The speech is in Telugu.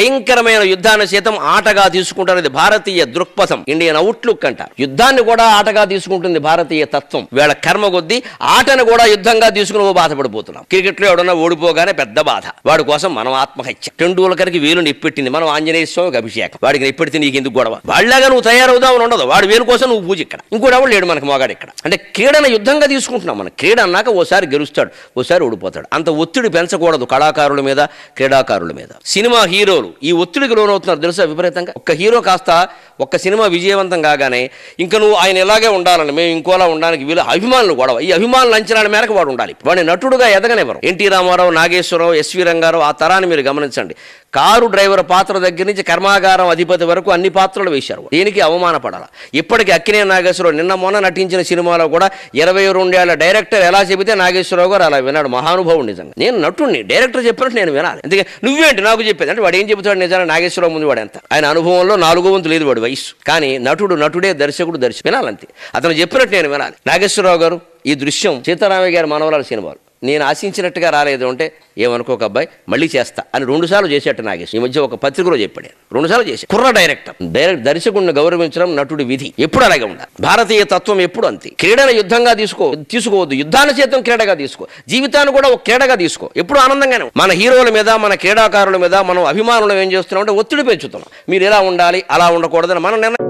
భయంకరమైన యుద్ధాన్ని సైతం ఆటగా తీసుకుంటారు ఇది భారతీయ దృక్పథం ఇండియన్ అవుట్లుక్ అంట యుద్ధాన్ని కూడా ఆటగా తీసుకుంటుంది భారతీయ తత్వం వీళ్ళ కర్మ కొద్దీ ఆటను కూడా యుద్ధంగా తీసుకుని ఓ బాధపడిపోతున్నాం క్రికెట్లో ఎవడన్నా ఓడిపోగానే పెద్ద బాధ వాడి కోసం మనం ఆత్మహత్య టెండూల్కర్కి వీలు నిప్పెట్టింది మనం ఆంజనేయ స్వామికి అభిషేకం వాడికి నిప్పెడితే నీకు ఎందుకు గొడవ వాళ్ళగా నువ్వు తయారవుదామని ఉండదు వాడి వీలు కోసం నువ్వు పూజ ఇక్కడ ఇంకోటి ఎవరు లేడు మనకు మగాడు ఇక్కడ అంటే క్రీడను యుద్ధంగా తీసుకుంటున్నాం మనం క్రీడ అన్నాక ఓసారి గెలుస్తాడు ఓసారి ఓడిపోతాడు అంత ఒత్తిడి పెంచకూడదు కళాకారుల మీద క్రీడాకారుల మీద సినిమా హీరోలు ఈ ఒత్తిడికి లోనవుతున్నారు తెలుసా విపరీతంగా ఒక హీరో కాస్త ఒక్క సినిమా విజయవంతం కాగానే ఇంకా నువ్వు ఆయన ఇలాగే ఉండాలని మేము ఇంకోలా ఉండడానికి వీలు అభిమానులు గొడవ ఈ అభిమానులు అంచనాల మేరకు వాడు ఉండాలి వాడిని నటుడుగా ఎదగనివ్వరు ఎన్టీ రామారావు నాగేశ్వరరావు ఎస్వి రంగారావు ఆ తరాన్ని మీరు గమనించండి కారు డ్రైవర్ పాత్ర దగ్గర నుంచి కర్మాగారం అధిపతి వరకు అన్ని పాత్రలు వేశారు దీనికి అవమానపడాల ఇప్పటికీ అక్కినే నాగేశ్వరరావు నిన్న మొన్న నటించిన సినిమాలో కూడా ఇరవై రెండేళ్ల డైరెక్టర్ ఎలా చెబితే నాగేశ్వరరావు గారు అలా విన్నాడు మహానుభావుడు నిజంగా నేను నటుడిని డైరెక్టర్ చెప్పినట్టు నేను వినాలి ఎందుకంటే నువ్వేంటి నాకు చెప్పేది అంటే వాడు ఏం చెబుతాడు నిజంగా నాగేశ్వరరావు ముందు వాడు ఎంత ఆయన అనుభవంలో నాలుగో వంతు లేదు వాడు వయస్సు కానీ నటుడు నటుడే దర్శకుడు దర్శకు వినాలంతే అతను చెప్పినట్టు నేను వినాలి నాగేశ్వరరావు గారు ఈ దృశ్యం సీతారామయ్య గారి మనవరాలు సినిమాలు నేను ఆశించినట్టుగా రాలేదు అంటే ఏమనుకోక అబ్బాయి మళ్ళీ చేస్తా అని రెండుసార్లు చేసేట నాగేష్ ఈ మధ్య ఒక పత్రికలో చెప్పాడు రెండుసార్లు చేసి కుర్ర డైరెక్టర్ డైరెక్ట్ దర్శకుడిని గౌరవించడం నటుడి విధి ఎప్పుడు అలాగే ఉండాలి భారతీయ తత్వం ఎప్పుడు అంతే క్రీడను యుద్ధంగా తీసుకో తీసుకోవద్దు యుద్ధాన్ని చేతం క్రీడగా తీసుకో జీవితాన్ని కూడా ఒక క్రీడగా తీసుకో ఎప్పుడు ఆనందంగానే మన హీరోల మీద మన క్రీడాకారుల మీద మనం అభిమానులు ఏం చేస్తున్నాం అంటే ఒత్తిడి పెంచుతున్నాం మీరు ఎలా ఉండాలి అలా ఉండకూడదని మనం నిర్ణయం